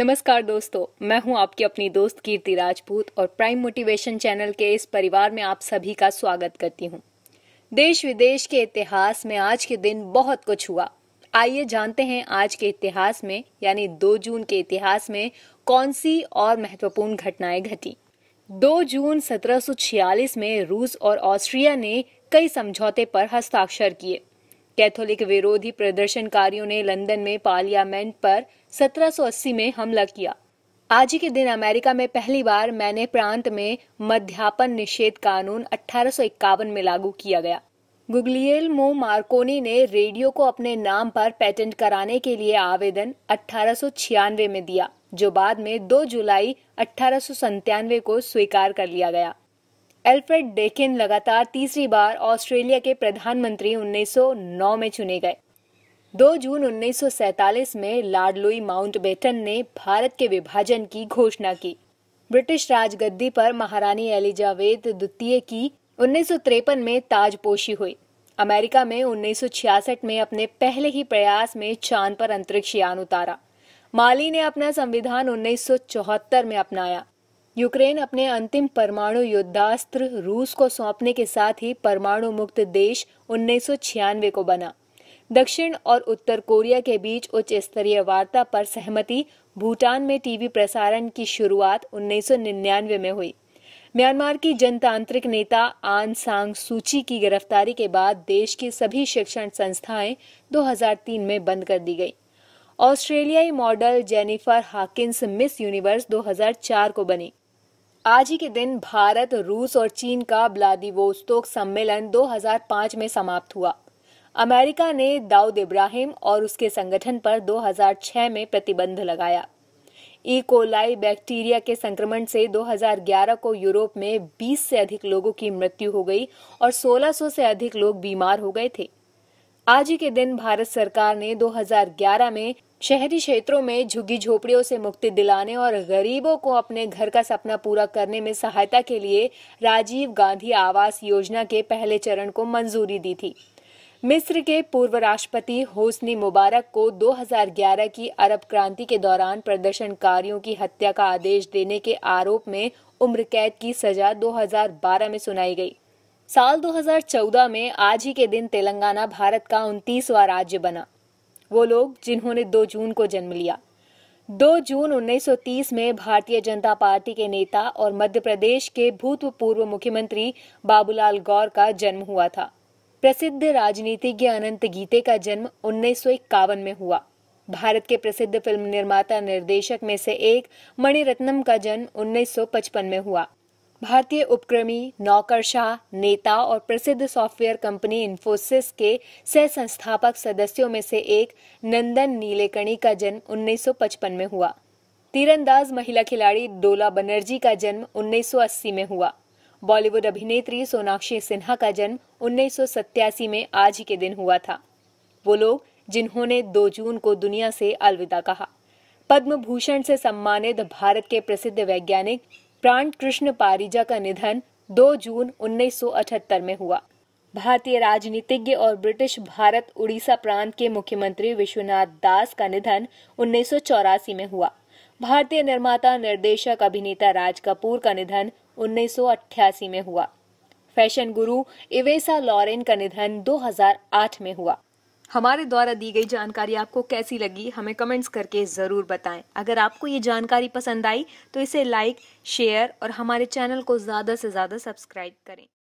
नमस्कार दोस्तों मैं हूं आपकी अपनी दोस्त कीर्ति राजपूत और प्राइम मोटिवेशन चैनल के इस परिवार में आप सभी का स्वागत करती हूं। देश विदेश के इतिहास में आज के दिन बहुत कुछ हुआ आइए जानते हैं आज के इतिहास में यानी 2 जून के इतिहास में कौन सी और महत्वपूर्ण घटनाएं घटी 2 जून 1746 में रूस और ऑस्ट्रिया ने कई समझौते पर हस्ताक्षर किए कैथोलिक विरोधी प्रदर्शनकारियों ने लंदन में पार्लियामेंट पर 1780 में हमला किया आज के दिन अमेरिका में पहली बार मैने प्रांत में मध्यापन निषेध कानून अठारह में लागू किया गया गुगलियल मो मार्कोनी ने रेडियो को अपने नाम पर पेटेंट कराने के लिए आवेदन अठारह में दिया जो बाद में 2 जुलाई अठारह को स्वीकार कर लिया गया एल्फ्रेड डेकिन लगातार तीसरी बार ऑस्ट्रेलिया के प्रधानमंत्री 1909 में चुने गए 2 जून 1947 में लॉर्ड लुई माउंटबेटन ने भारत के विभाजन की घोषणा की ब्रिटिश राजगद्दी पर महारानी एलिजाबेथ द्वितीय की उन्नीस में ताजपोशी हुई अमेरिका में 1966 में अपने पहले ही प्रयास में चांद पर अंतरिक्ष यान उतारा माली ने अपना संविधान 1974 में अपनाया यूक्रेन अपने अंतिम परमाणु युद्धास्त्र रूस को सौंपने के साथ ही परमाणु मुक्त देश उन्नीस को बना दक्षिण और उत्तर कोरिया के बीच उच्च स्तरीय वार्ता पर सहमति भूटान में टीवी प्रसारण की शुरुआत 1999 में हुई म्यांमार की जनतांत्रिक नेता आन सांग सूची की गिरफ्तारी के बाद देश की सभी शिक्षण संस्थाएं 2003 में बंद कर दी गई ऑस्ट्रेलियाई model Jennifer Hawkins Miss Universe 2004 को बनी आज ही के दिन भारत रूस और चीन का ब्लादिवोस्तोक सम्मेलन 2005 में समाप्त हुआ अमेरिका ने दाऊद इब्राहिम और उसके संगठन पर 2006 में प्रतिबंध लगाया ई कोलाई बैक्टीरिया के संक्रमण से 2011 को यूरोप में 20 से अधिक लोगों की मृत्यु हो गई और 1600 से अधिक लोग बीमार हो गए थे आज ही के दिन भारत सरकार ने 2011 में शहरी क्षेत्रों में झुग्गी झोपड़ियों से मुक्ति दिलाने और गरीबों को अपने घर का सपना पूरा करने में सहायता के लिए राजीव गांधी आवास योजना के पहले चरण को मंजूरी दी थी मिस्र के पूर्व राष्ट्रपति होस्नी मुबारक को 2011 की अरब क्रांति के दौरान प्रदर्शनकारियों की हत्या का आदेश देने के आरोप में उम्र कैद की सजा 2012 में सुनाई गई साल 2014 में आज ही के दिन तेलंगाना भारत का उनतीसवा राज्य बना वो लोग जिन्होंने 2 जून को जन्म लिया 2 जून 1930 में भारतीय जनता पार्टी के नेता और मध्य प्रदेश के भूतपूर्व मुख्यमंत्री बाबूलाल गौर का जन्म हुआ था प्रसिद्ध राजनीतिज्ञ अनंत गीते का जन्म उन्नीस में हुआ भारत के प्रसिद्ध फिल्म निर्माता निर्देशक में से एक मणिरत्नम का जन्म 1955 में हुआ भारतीय उपक्रमी नौकरशाह नेता और प्रसिद्ध सॉफ्टवेयर कंपनी इन्फोसिस के सह संस्थापक सदस्यों में से एक नंदन नीलेकणी का जन्म 1955 में हुआ तीरंदाज महिला खिलाड़ी डोला बनर्जी का जन्म 1980 में हुआ बॉलीवुड अभिनेत्री सोनाक्षी सिन्हा का जन्म उन्नीस में आज ही के दिन हुआ था वो लोग जिन्होंने 2 जून को दुनिया से अलविदा कहा पद्म भूषण से सम्मानित भारत के प्रसिद्ध वैज्ञानिक प्राण कृष्ण पारिजा का निधन 2 जून 1978 में हुआ भारतीय राजनीतिज्ञ और ब्रिटिश भारत उड़ीसा प्रांत के मुख्यमंत्री विश्वनाथ दास का निधन उन्नीस में हुआ भारतीय निर्माता निर्देशक अभिनेता राज कपूर का निधन उन्नीस में हुआ फैशन गुरु इवेसा लॉरेन का निधन 2008 में हुआ हमारे द्वारा दी गई जानकारी आपको कैसी लगी हमें कमेंट्स करके ज़रूर बताएं अगर आपको ये जानकारी पसंद आई तो इसे लाइक शेयर और हमारे चैनल को ज़्यादा से ज़्यादा सब्सक्राइब करें